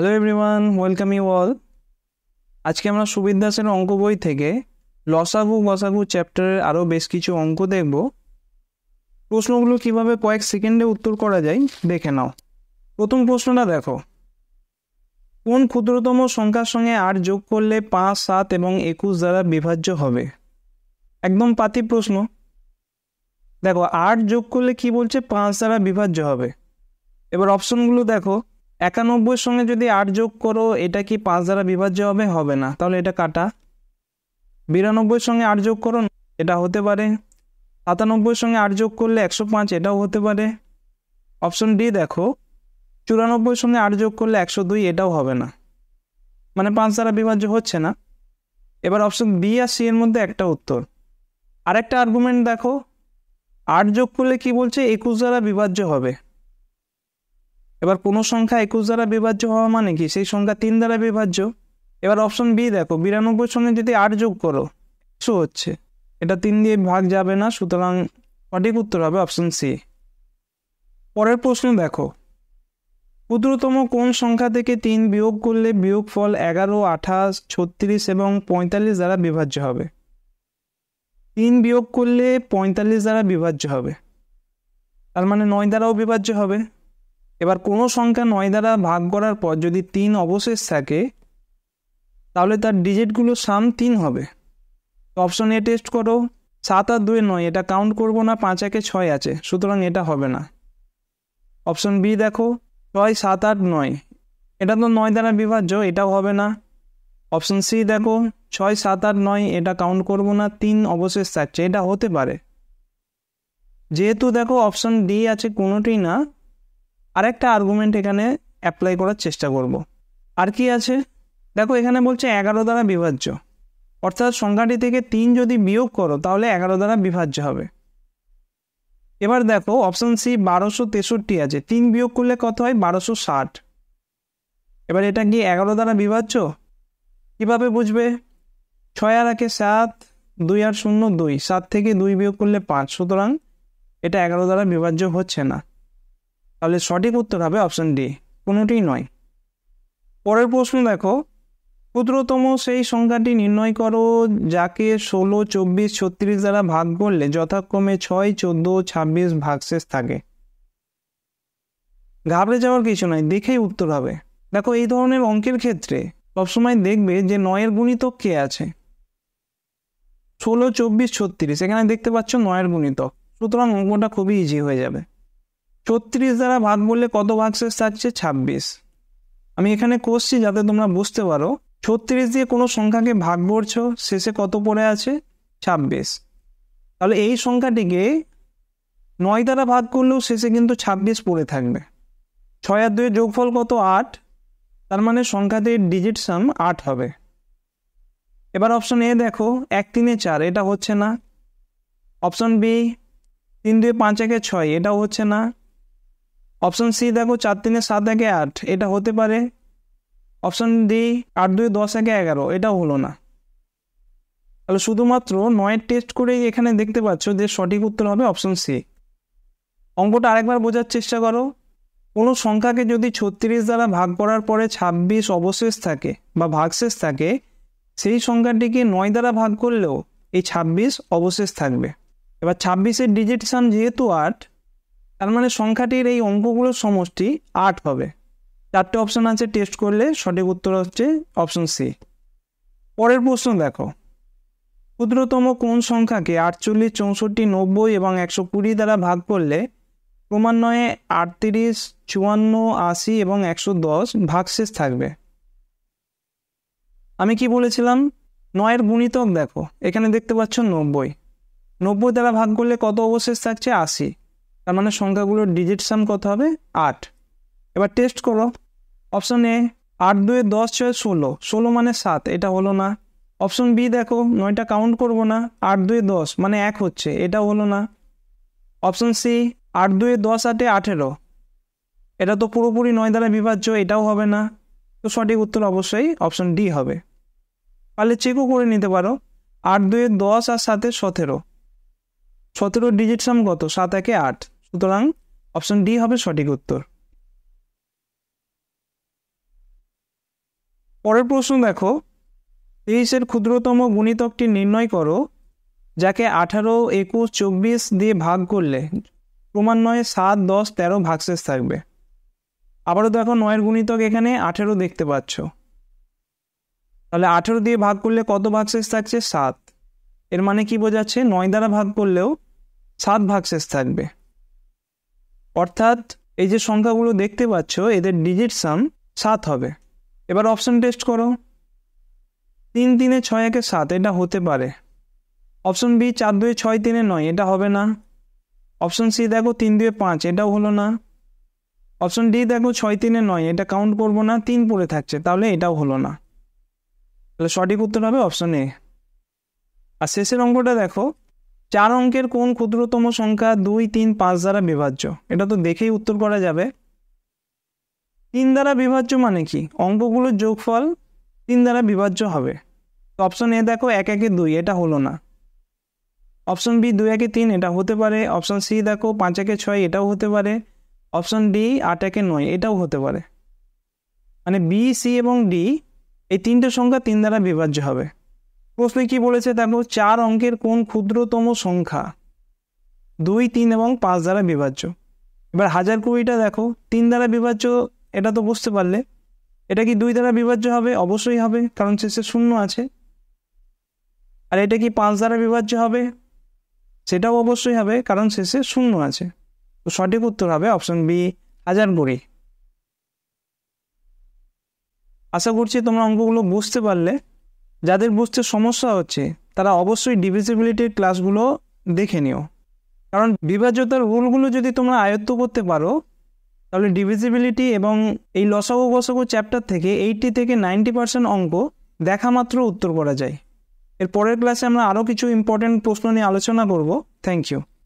Hello everyone welcome you all আজকে আমরা সুবিদ দাসের অঙ্ক বই থেকে লসাগু গসাগু চ্যাপ্টারের আরও বেশ কিছু অঙ্ক দেখব প্রশ্নগুলো কিভাবে কয়েক সেকেন্ডে উত্তর করা যায় দেখে নাও প্রথম প্রশ্নটা দেখো কোন ক্ষুদ্রতম সংখ্যার সঙ্গে আট যোগ করলে পাঁচ সাত এবং একুশ দ্বারা বিভাজ্য হবে একদম পাতি প্রশ্ন দেখো আট যোগ করলে কি বলছে পাঁচ দ্বারা বিভাজ্য হবে এবার অপশনগুলো দেখো একানব্বই সঙ্গে যদি আট যোগ করো এটা কি পাঁচ দ্বারা বিভাজ্য হবে হবে না তাহলে এটা কাটা বিরানব্বই সঙ্গে আট যোগ করো এটা হতে পারে সাতানব্বই সঙ্গে আট যোগ করলে একশো পাঁচ এটাও হতে পারে অপশন ডি দেখো চুরানব্বই সঙ্গে আট যোগ করলে একশো দুই এটাও হবে না মানে পাঁচ দ্বারা বিভাজ্য হচ্ছে না এবার অপশন বি আর সি এর মধ্যে একটা উত্তর আরেকটা আর্গুমেন্ট দেখো আট যোগ করলে কি বলছে একুশ দ্বারা বিভাজ্য হবে এবার কোনো সংখ্যা একুশ দ্বারা বিভাজ্য হওয়া মানে কি সেই সংখ্যা তিন দ্বারা বিভাজ্য এবার অপশন বি দেখো বিরানব্বই সঙ্গে যদি আট যোগ করো একশো হচ্ছে এটা তিন দিয়ে ভাগ যাবে না সুতরাং সঠিক উত্তর হবে অপশন সি পরের প্রশ্ন দেখো ক্ষুদ্রতম কোন সংখ্যা থেকে তিন বিয়োগ করলে বিয়োগ ফল এগারো আঠাশ ছত্রিশ এবং পঁয়তাল্লিশ দ্বারা বিভাজ্য হবে তিন বিয়োগ করলে পঁয়তাল্লিশ দ্বারা বিভাজ্য হবে তার মানে নয় দ্বারাও বিভাজ্য হবে এবার কোনো সংখ্যা নয় দ্বারা ভাগ করার পর যদি তিন অবশেষ থাকে তাহলে তার ডিজিটগুলো সাম তিন হবে তো অপশন এ টেস্ট করো সাত আর দুয়ে নয় এটা কাউন্ট করবো না পাঁচ একে ছয় আছে সুতরাং এটা হবে না অপশন বি দেখো ছয় সাত আট নয় এটা তো নয় দ্বারা বিভাজ্য এটাও হবে না অপশন সি দেখো ছয় সাত আট নয় এটা কাউন্ট করবো না তিন অবশেষ থাকছে এটা হতে পারে যেহেতু দেখো অপশন ডি আছে কোনোটি না আরেকটা আর্গুমেন্ট এখানে অ্যাপ্লাই করার চেষ্টা করব। আর কি আছে দেখো এখানে বলছে এগারো দ্বারা বিভাজ্য অর্থাৎ সংখ্যাটি থেকে তিন যদি বিয়োগ করো তাহলে এগারো দ্বারা বিভাজ্য হবে এবার দেখো অপশান সি বারোশো তেষট্টি আছে তিন বিয়োগ করলে কত হয় বারোশো ষাট এবার এটা কি এগারো দ্বারা বিভাজ্য কীভাবে বুঝবে ছয় আর একে সাত দুই আর শূন্য দুই সাত থেকে দুই বিয়োগ করলে পাঁচ সুতরাং এটা এগারো দ্বারা বিভাজ্য হচ্ছে না তাহলে সঠিক উত্তর হবে অপশান ডি কোনোটি নয় পরের প্রশ্ন দেখো ক্ষুদ্রতম সেই সংখ্যাটি নির্ণয় করো যাকে ষোলো চব্বিশ ছত্রিশ দ্বারা ভাগ করলে যথাক্রমে ছয় চোদ্দো ছাব্বিশ ভাগশেষ থাকে ঘাবড়ে যাওয়ার কিছু নয় দেখেই উত্তর হবে দেখো এই ধরনের অঙ্কের ক্ষেত্রে সবসময় দেখবে যে নয়ের গুণিতক কে আছে ষোলো চব্বিশ ছত্রিশ এখানে দেখতে পাচ্ছ নয়ের গুণিতক সুতরাং অঙ্কটা খুবই ইজি হয়ে যাবে ছত্রিশ দ্বারা ভাগ বললে কত শেষ থাকছে ছাব্বিশ আমি এখানে করছি যাতে তোমরা বুঝতে পারো ছত্রিশ দিয়ে কোনো সংখ্যাকে ভাগ করছো শেষে কত পড়ে আছে ছাব্বিশ তাহলে এই সংখ্যাটিকে নয় দ্বারা ভাগ করলেও শেষে কিন্তু ছাব্বিশ পড়ে থাকবে ছয় আর দুয়ের যোগফল কত আট তার মানে সংখ্যাতে ডিজিট সাম আট হবে এবার অপশন এ দেখো এক তিনে চার এটা হচ্ছে না অপশন বি তিন দুই পাঁচ একে ছয় এটাও হচ্ছে না অপশন সি দেখো চার তিনে সাত একে আট এটা হতে পারে অপশন ডি আট দুই দশ একে এগারো এটাও হলো না তাহলে শুধুমাত্র নয়ের টেস্ট করেই এখানে দেখতে পাচ্ছ যে সঠিক উত্তর হবে অপশন সি অঙ্কটা আরেকবার বোঝার চেষ্টা করো কোনো সংখ্যাকে যদি ছত্রিশ দ্বারা ভাগ করার পরে ছাব্বিশ অবশেষ থাকে বা ভাগশেষ থাকে সেই সংখ্যাটিকে নয় দ্বারা ভাগ করলেও এই ছাব্বিশ অবশেষ থাকবে এবার ছাব্বিশের ডিজিটেশন যেহেতু আট তার মানে সংখ্যাটির এই অঙ্কগুলোর সমষ্টি আট হবে চারটে অপশান আছে টেস্ট করলে সঠিক উত্তর হচ্ছে অপশন সি পরের প্রশ্ন দেখো ক্ষুদ্রতম কোন সংখ্যাকে আটচল্লিশ চৌষট্টি নব্বই এবং একশো কুড়ি দ্বারা ভাগ করলে ক্রমান্বয়ে আটত্রিশ চুয়ান্ন আশি এবং একশো দশ ভাগশেষ থাকবে আমি কি বলেছিলাম নয়ের গুণিতক দেখো এখানে দেখতে পাচ্ছ নব্বই নব্বই দ্বারা ভাগ করলে কত অবশেষ থাকছে আশি তার মানে সংখ্যাগুলোর ডিজিট সাম কত হবে আট এবার টেস্ট করো অপশন এ আট দুয়ে দশ ছয় ষোলো ষোলো মানে সাত এটা হলো না অপশন বি দেখো নয়টা কাউন্ট করব না আট দুয়ে দশ মানে এক হচ্ছে এটা হলো না অপশন সি আট দুয়ে দশ আটে আঠেরো এটা তো পুরোপুরি নয় দ্বারা বিভাজ্য এটাও হবে না তো সঠিক উত্তর অবশ্যই অপশন ডি হবে তাহলে চেকও করে নিতে পারো আট দুয়ে দশ আর সাতে সতেরো সতেরো ডিজিট সাম কত সাত একে আট সুতরাং অপশন ডি হবে সঠিক উত্তর পরের প্রশ্ন দেখো তেইশের ক্ষুদ্রতম গুণিতকটি নির্ণয় করো যাকে আঠারো একুশ চব্বিশ দিয়ে ভাগ করলে ক্রমান্বয়ে সাত দশ তেরো ভাগশেষ থাকবে আবারও দেখো নয়ের গুণিতক এখানে আঠেরো দেখতে পাচ্ছ তাহলে আঠেরো দিয়ে ভাগ করলে কত ভাগশেষ থাকছে সাত এর মানে কি বোঝাচ্ছে নয় দ্বারা ভাগ করলেও সাত ভাগশেষ থাকবে অর্থাৎ এই যে সংখ্যাগুলো দেখতে পাচ্ছ এদের ডিজিট সাম সাত হবে এবার অপশন টেস্ট করো তিন তিনে ছয় একে সাত এটা হতে পারে অপশন বি চার দুয়ে ছয় তিনে নয় এটা হবে না অপশন সি দেখো তিন দুয়ে পাঁচ এটাও হলো না অপশন ডি দেখো ছয় তিনে নয় এটা কাউন্ট করবো না তিন পড়ে থাকছে তাহলে এটাও হলো না তাহলে সঠিক উত্তর হবে অপশন এ আর শেষের অঙ্কটা দেখো চার অঙ্কের কোন ক্ষুদ্রতম সংখ্যা দুই তিন পাঁচ দ্বারা বিভাজ্য এটা তো দেখেই উত্তর করা যাবে তিন দ্বারা বিভাজ্য মানে কি অঙ্কগুলোর যোগফল তিন দ্বারা বিভাজ্য হবে তো অপশন এ দেখো এক একে দুই এটা হলো না অপশন বি দুই একে তিন এটা হতে পারে অপশন সি দেখো পাঁচ একে ছয় এটাও হতে পারে অপশন ডি আট একে নয় এটাও হতে পারে মানে বি সি এবং ডি এই তিনটে সংখ্যা তিন দ্বারা বিভাজ্য হবে প্রশ্নে কি বলেছে দেখো চার অঙ্কের কোন ক্ষুদ্রতম সংখ্যা দুই তিন এবং পাঁচ দ্বারা বিভাজ্য এবার হাজার কুড়িটা দেখো তিন দ্বারা বিভাজ্য এটা তো বুঝতে পারলে এটা কি দুই দ্বারা বিভাজ্য হবে অবশ্যই হবে কারণ শেষে শূন্য আছে আর এটা কি পাঁচ দ্বারা বিভাজ্য হবে সেটাও অবশ্যই হবে কারণ শেষে শূন্য আছে তো সঠিক উত্তর হবে অপশন বি হাজার কুড়ি আশা করছি তোমরা অঙ্কগুলো বুঝতে পারলে যাদের বুঝতে সমস্যা হচ্ছে তারা অবশ্যই ডিভিজিবিলিটির ক্লাসগুলো দেখে নিও কারণ বিভাজ্যতার রুলগুলো যদি তোমরা আয়ত্ত করতে পারো তাহলে ডিভিজিবিলিটি এবং এই লসাগু বসাগু চ্যাপ্টার থেকে এইটটি থেকে নাইনটি পার্সেন্ট অঙ্ক দেখা মাত্র উত্তর করা যায় এর পরের ক্লাসে আমরা আরও কিছু ইম্পর্ট্যান্ট প্রশ্ন নিয়ে আলোচনা করব থ্যাংক ইউ